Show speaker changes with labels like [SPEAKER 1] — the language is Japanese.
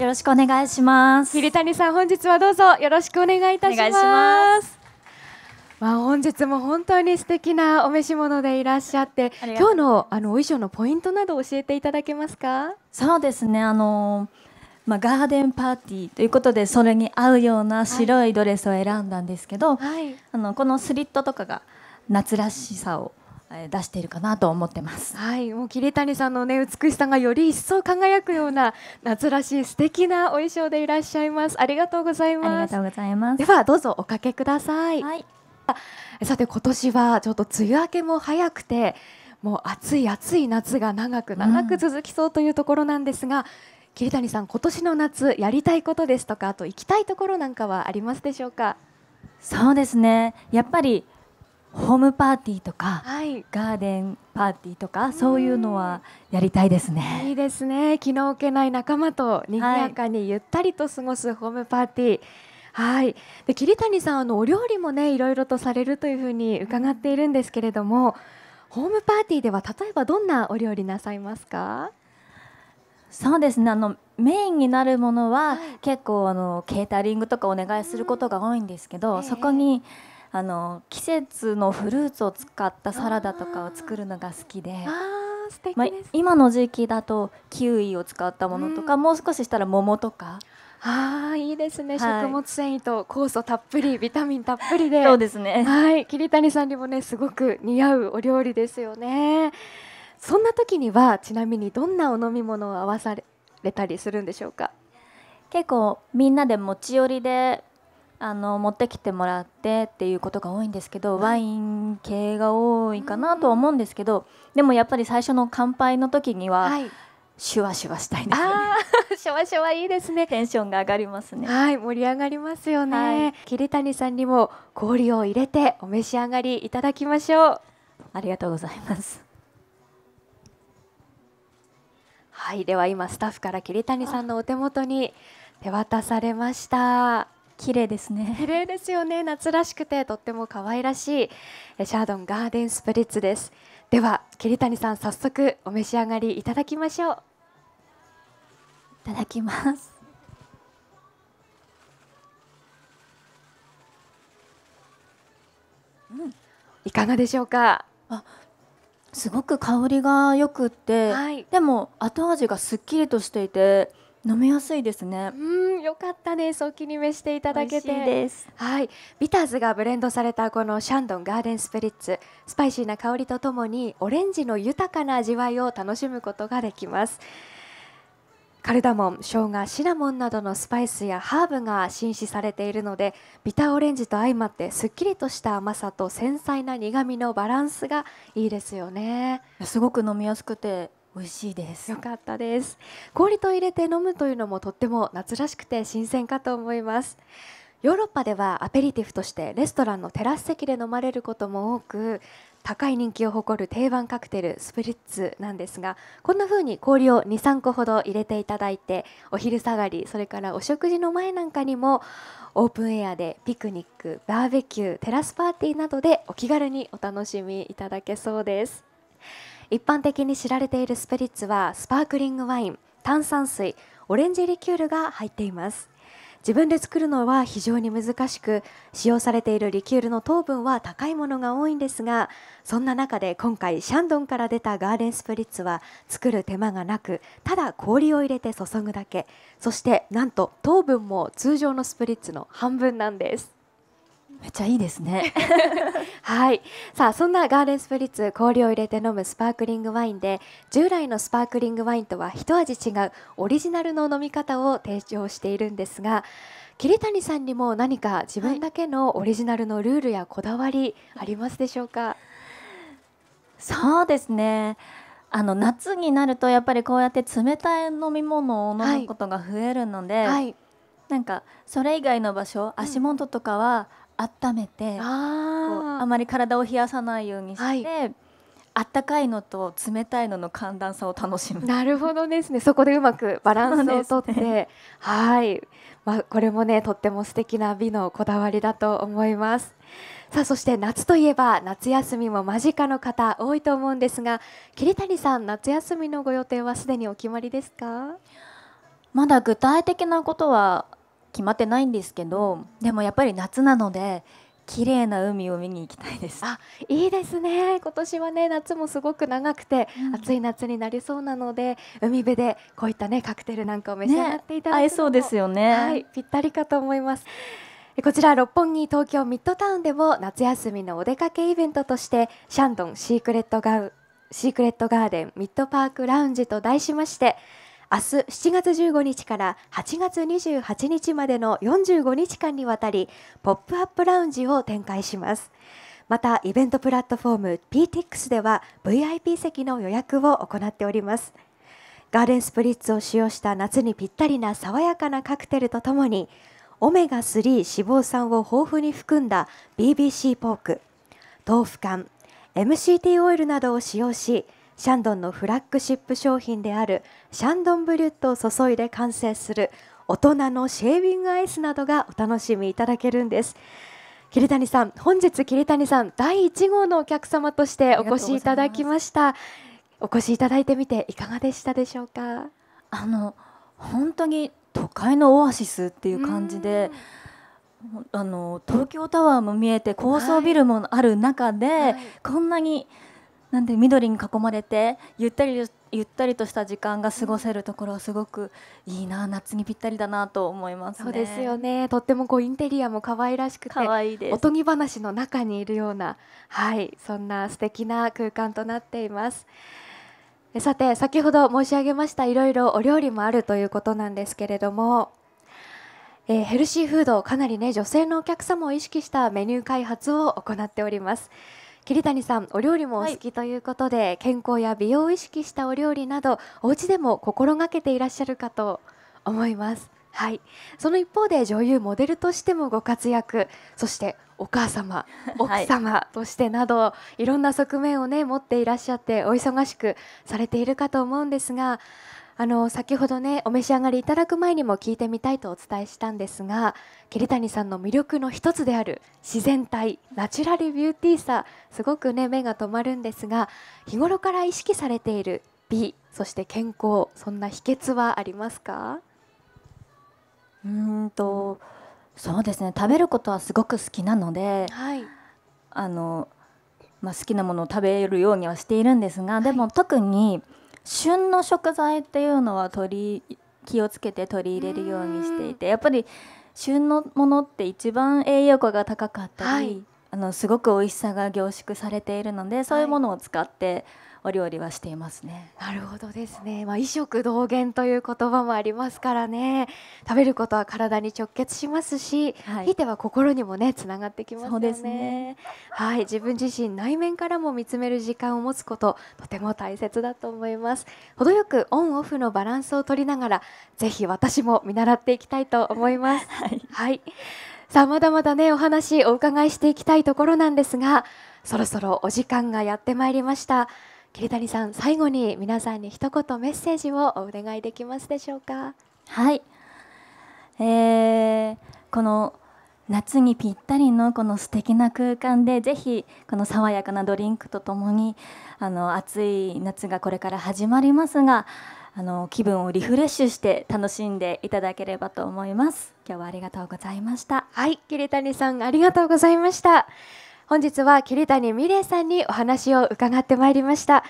[SPEAKER 1] よろしくお願いします。桐谷さん、本日はどうぞ
[SPEAKER 2] よろしくお願いいたします。まあ、本日も本当に素敵な
[SPEAKER 1] お召し物でいらっしゃって今日のあのお衣装のポイントなど教えていただけますかそうですねあの、まあ、ガーデンパーティーということでそれに合うような白いドレスを選んだんですけど、はい、あのこのスリットとかが夏らしさを出しているかなと思ってます。
[SPEAKER 2] はい、もう桐谷さんのね美しさがより一層輝くような夏らしい素敵なお衣装でいらっしゃいます。ありがとうございます。ありがとうございます。ではどうぞおかけください。はい、さて今年はちょっと梅雨明けも早くて、もう暑い暑い夏が長く長く続きそうというところなんですが。うん桐谷さん、今年の夏やりたいことですとか、あと行きたいところなんか
[SPEAKER 1] はありますでしょうか。そうですね。やっぱりホームパーティーとか、はい、ガーデンパーティーとかそういうのはやりたいですねいいです
[SPEAKER 2] ね気の置けない仲間と賑やかにゆったりと過ごすホームパーティー、はいはい、で桐谷さんあのお料理もねいろいろとされるというふうに伺っているんですけれ
[SPEAKER 1] どもホームパーティーでは例えばどんなお料理なさいますかそうですねあのメインになるものは、はい、結構あのケータリングとかお願いすることが多いんですけど、えー、そこに。あの季節のフルーツを使ったサラダとかを作るのが好きで。でまあ、今の時期だとキウイを使ったものとか、うん、もう少ししたら桃とか。
[SPEAKER 2] ああいいですね、はい、食物繊維と酵素たっぷりビタミンたっぷりでそうですねはい桐谷さんにもねすごく似合うお料理ですよねそんな時にはちなみにどんなお飲み物
[SPEAKER 1] を合わされたりするんでしょうか結構みんなで持ち寄りであの持ってきてもらってっていうことが多いんですけど、ワイン系が多いかなと思うんですけど、でもやっぱり最初の乾杯の時には、はい、シュワシュワしたいです、ね、ああ、シュワシュワいいですね。テンションが上がりますね。はい、盛り上がります
[SPEAKER 2] よね。はい、桐谷さんにも氷を入れてお召し上がりいただきましょう。ありがとうございます。はい、では今スタッフから桐谷さんのお手元に手渡されました。綺麗ですね綺麗ですよね夏らしくてとっても可愛らしいシャードンガーデンスプリッツですでは桐谷さん早速お召し上がりいただきましょういただきます
[SPEAKER 1] うん、いかがでしょうかあすごく香りがよくって、はい、でも後味がすっきりとしていて飲みやすいですね。うん、よかったです。お気に召していただけて。
[SPEAKER 2] はい、ビターズがブレンドされたこのシャンドンガーデンスピリッツ、スパイシーな香りとともにオレンジの豊かな味わいを楽しむことができます。カルダモン、生姜、シナモンなどのスパイスやハーブが紳士されているので、ビターオレンジと相まってすっきりとした甘さと繊細な苦みのバランスがいいですよね。すごく飲みやすくて美味しいです良かったです氷と入れて飲むというのもとっても夏らしくて新鮮かと思いますヨーロッパではアペリティフとしてレストランのテラス席で飲まれることも多く高い人気を誇る定番カクテルスプリッツなんですがこんな風に氷を23個ほど入れていただいてお昼下がりそれからお食事の前なんかにもオープンエアでピクニックバーベキューテラスパーティーなどでお気軽にお楽しみいただけそうです。一般的に知られているスピリッツはスパークリングワイン炭酸水オレンジリキュールが入っています自分で作るのは非常に難しく使用されているリキュールの糖分は高いものが多いんですがそんな中で今回シャンドンから出たガーデンスプリッツは作る手間がなくただ氷を入れて注ぐだけそしてなんと糖分も通常のスプリッツの半分なんです
[SPEAKER 1] めっちゃいいですね
[SPEAKER 2] はいさあそんなガーデンスプリッツ氷を入れて飲むスパークリングワインで従来のスパークリングワインとは一味違うオリジナルの飲み方を提供しているんですが桐谷さんにも
[SPEAKER 1] 何か自分だけのオリジナルのルールやこだわりありますでしょうか、はい、そうですねあの夏になるとやっぱりこうやって冷たい飲み物を飲むことが増えるので、はいはい、なんかそれ以外の場所足元とかは、温めてああまり体を冷やさないようにして、はい、あかいのと冷たいのの寒暖差を楽しむなるほどですね
[SPEAKER 2] そこでうまくバランスをとって、ね、はい、まあ、これもねとっても素敵な美のこだわりだと思います。さあそして夏といえば夏休みも間近の方多いと思うんですが桐谷さん夏休みのご予定はすでにお決まりです
[SPEAKER 1] かまだ具体的なことは決まってないんですけどでもやっぱり夏なので綺麗な海を見に行きたいです。あ、いいですね。
[SPEAKER 2] 今年はね、夏もすごく長くて、うん、暑い夏になりそうなので、海辺でこういったね、カクテルなんかを召し上がっていただくのね、合いそう
[SPEAKER 1] ですよね。はい、ぴったりかと思います。
[SPEAKER 2] こちら六本木東京ミッドタウンでも夏休みのお出かけイベントとしてシャンドンシークレットガウシークレットガーデンミッドパークラウンジと題しまして明日7月15日から8月28日までの45日間にわたりポップアップラウンジを展開しますまたイベントプラットフォーム PTX では VIP 席の予約を行っておりますガーデンスプリッツを使用した夏にぴったりな爽やかなカクテルとともにオメガ3脂肪酸を豊富に含んだ BBC ポーク豆腐干 MCT オイルなどを使用しシャンドンのフラッグシップ商品であるシャンドンブリュットを注いで完成する大人のシェービングアイスなどがお楽しみいただけるんです。桐谷さん、本日桐谷さん第1号のお客様と
[SPEAKER 1] してお越しいただきました。お越しいただいてみていかがでしたでしょうか。あの本当に都会のオアシスっていう感じで。あの東京タワーも見えて高層ビルもある中で、はいはい、こんなになんで緑に囲まれてゆったりゆったりとした時間が過ごせるところはすごくいいな夏にぴったりだなと思います、ね、そうですよ
[SPEAKER 2] ねとってもこうインテリアも可愛らしくておとぎ話の中にいるようなはいそんな素敵な空間となっていますさて先ほど申し上げましたいろいろお料理もあるということなんですけれどもえー、ヘルシーフードかなりね女性のお客様を意識したメニュー開発を行っております桐谷さんお料理もお好きということで、はい、健康や美容を意識したお料理などお家でも心がけていらっしゃるかと思いますはい、その一方で女優モデルとしてもご活躍そしてお母様 奥様としてなど、はい、いろんな側面をね持っていらっしゃってお忙しくされているかと思うんですがあの先ほどねお召し上がりいただく前にも聞いてみたいとお伝えしたんですが桐谷さんの魅力の一つである自然体ナチュラルビューティーさすごくね目が止まるんですが日頃から意識されている美そして健康そんな秘訣はありますか
[SPEAKER 1] うーんとそうですね食べることはすごく好きなので、はい、あのまあ、好きなものを食べるようにはしているんですが、でも特に旬の食材っていうのは取り気をつけて取り入れるようにしていてやっぱり旬のものって一番栄養価が高かったり、はい、あのすごく美味しさが凝縮されているのでそういうものを使って、はいお料理はしていますね。
[SPEAKER 2] なるほどですね。まあ、異食同源という言葉もありますからね。食べることは体に直結しますし、はい、いては心にもねつながってきますよね。ねはい、自分自身内面からも見つめる時間を持つこととても大切だと思います。程よくオンオフのバランスを取りながら、ぜひ私も見習っていきたいと思います。はい、はいさあまだまだねお話お伺いしていきたいところなんですがそろそろお時間がやってまいりました桐谷さん最後に皆さんに一言メッセージをお願いできますでしょうか
[SPEAKER 1] はい、えー、この夏にぴったりのこの素敵な空間でぜひこの爽やかなドリンクとともにあの暑い夏がこれから始まりますがあの気分をリフレッシュして楽しんでいただければと思います今日はありがとうございましたは
[SPEAKER 2] い桐谷さんありがとうございました本日は桐谷美玲さんにお話を伺ってまいりました